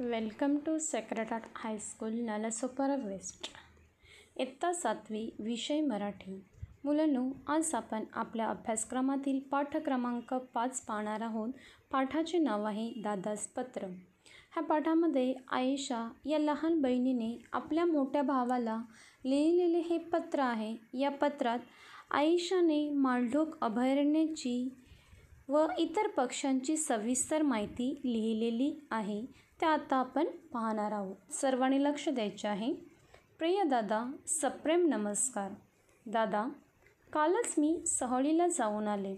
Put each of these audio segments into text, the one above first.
welcome to secret high school Nala Sopara west इत्ता सातवी विषय मराठी मुलांनो आज आपण आपल्या अभ्यासक्रमातील पाठ क्रमांक पाच पाहणार आहोत पाठाचे नाव आहे दादास पत्र ह्या पाठामध्ये आयशा या लहान बहिणीने आपल्या मोठ्या भावाला लिहिलेले हे पत्र आहे या पत्रात आयशाने मालढोक अभयारण्याची व इतर पक्षांची सविस्तर माहिती लिहिलेली आहे त्या आता आपण पाहणार आहोत सर्वांनी लक्ष द्यायचे आहे प्रिय दादा सप्रेम नमस्कार दादा कालच मी सहळीला जाऊन आले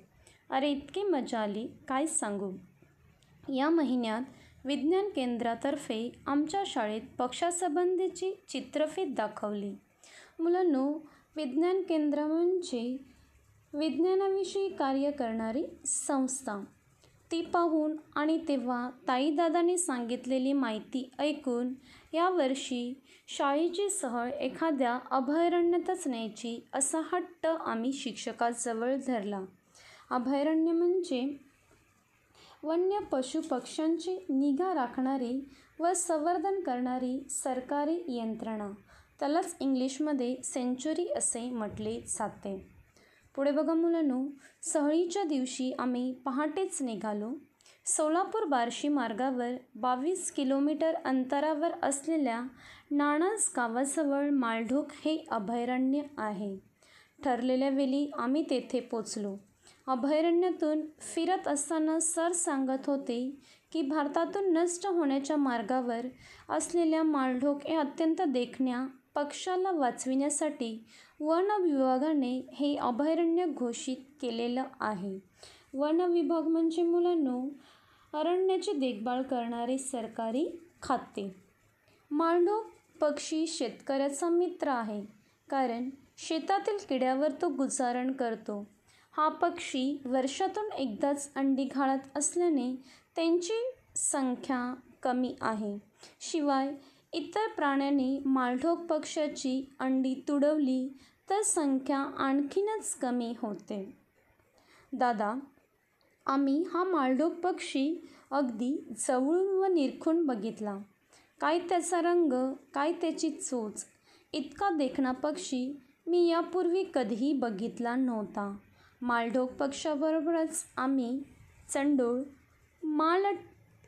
अरे इतकी मजा आली काय सांगू या महिन्यात विज्ञान केंद्रातर्फे आमच्या शाळेत पक्षासंबंधीची चित्रफीत दाखवली मुलांनो विज्ञान केंद्र म्हणजे विज्ञानाविषयी कार्य करणारी संस्था ती पाहून आणि तेव्हा ताईदादांनी सांगितलेली माहिती ऐकून यावर्षी शाळेची सहळ एखाद्या अभयारण्यातच न्यायची असा हट्ट आम्ही शिक्षकाजवळ धरला अभयारण्य म्हणजे वन्य पशु पक्ष्यांची निगा राखणारी व संवर्धन करणारी सरकारी यंत्रणा त्यालाच इंग्लिशमध्ये सेंच्युरी असे म्हटले जाते पुढे बघा मुलांनो सहळीच्या दिवशी आम्ही पहाटेच निघालो सोलापूर बार्शी मार्गावर बावीस किलोमीटर अंतरावर असलेल्या नाणास गावाजवळ माळढोक हे अभयारण्य आहे ठरलेल्या वेळी आम्ही तेथे पोचलो अभयारण्यातून फिरत असताना सर सांगत होते की भारतातून नष्ट होण्याच्या मार्गावर असलेल्या माळढोक हे अत्यंत देखण्या पक्षाला वाचविण्यासाठी वन विभागाने हे अभयारण्य घोषित केलेलं आहे वन विभाग म्हणजे मुलांनो अरण्याची देखभाल करणारे सरकारी खाते मांडो पक्षी शेतकऱ्याचा मित्र आहे कारण शेतातील किड्यावर तो गुजारण करतो हा पक्षी वर्षातून एकदाच अंडी घालत असल्याने त्यांची संख्या कमी आहे शिवाय इतर प्राण्यांनी माळढोक पक्ष्याची अंडी तुडवली तर संख्या आणखीनच कमी होते दादा आम्ही हा मालढोक पक्षी अगदी जवळून व निरखून बघितला काय त्याचा रंग काय त्याची चोच इतका देखणा पक्षी मी यापूर्वी कधीही बघितला नव्हता मालढोक पक्षाबरोबरच आम्ही चंडोळ माल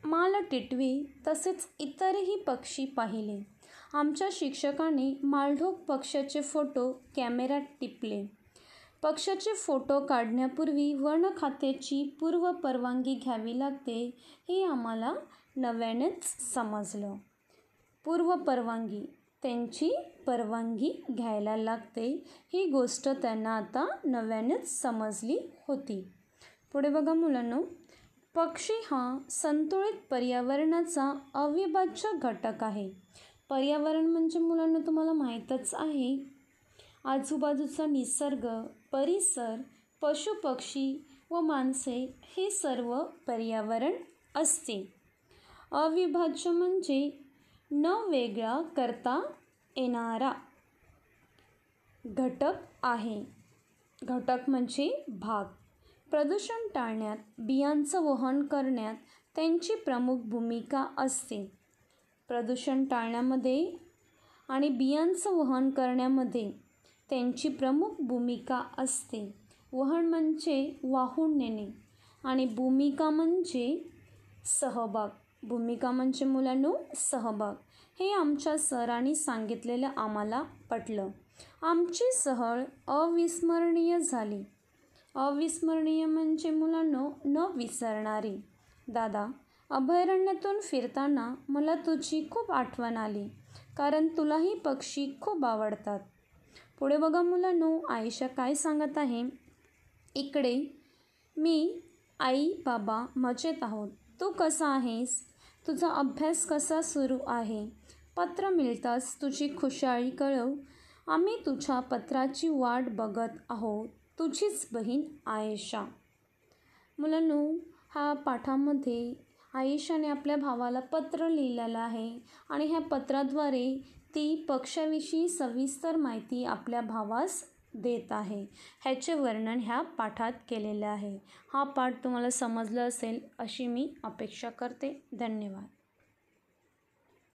माल टिटवी तसेच इतरही पक्षी पाहिले आमच्या शिक्षकाने मालढोक पक्ष्याचे फोटो कॅमेऱ्यात टिपले पक्ष्याचे फोटो काढण्यापूर्वी वन खात्याची पूर्व परवानगी घ्यावी लागते हे आम्हाला नव्यानेच समजलं पूर्व परवानगी त्यांची परवानगी घ्यायला लागते ही गोष्ट त्यांना आता नव्यानेच समजली होती पुढे बघा मुलांनो पक्षी हा संतुलित पर्यावरणाचा अविभाज्य घटक आहे पर्यावरण म्हणजे मुलांना तुम्हाला माहीतच आहे आजूबाजूचा निसर्ग परिसर पशुपक्षी व माणसे हे सर्व पर्यावरण असते अविभाज्य म्हणजे न वेगळा करता येणारा घटक आहे घटक म्हणजे भाग प्रदूषण टाळण्यात बियांचं वहन करण्यात त्यांची प्रमुख भूमिका असते प्रदूषण टाळण्यामध्ये आणि बियांचं वहन करण्यामध्ये त्यांची प्रमुख भूमिका असते वहन म्हणजे वाहून नेणे आणि भूमिका म्हणजे सहभाग भूमिका म्हणजे मुलांनो सहभाग हे आमच्या सरांनी सांगितलेलं आम्हाला पटलं आमची सहल अविस्मरणीय झाली अविस्मरणीय म्हणजे मुलांनो न विसरणारी दादा अभयारण्यातून फिरताना मला तुझी खूप आठवण आली कारण तुलाही पक्षी खूप आवडतात पुढे बघा मुलांनो आयशा काय सांगत आहे इकडे मी आई बाबा मजेत आहोत तू कसा आहेस तुझा अभ्यास कसा सुरू आहे पत्र मिळताच तुझी खुशाळी कळव आम्ही तुझ्या पत्राची वाट बघत आहोत तुझीच बहीण आयशा मुलांनो हा पाठामध्ये आयशाने आपल्या भावाला पत्र लिहिलेलं आहे आणि ह्या पत्राद्वारे ती पक्षाविषयी सविस्तर माहिती आपल्या भावास देत आहे ह्याचे वर्णन ह्या पाठात केलेलं आहे हा पाठ तुम्हाला समजला असेल अशी मी अपेक्षा करते धन्यवाद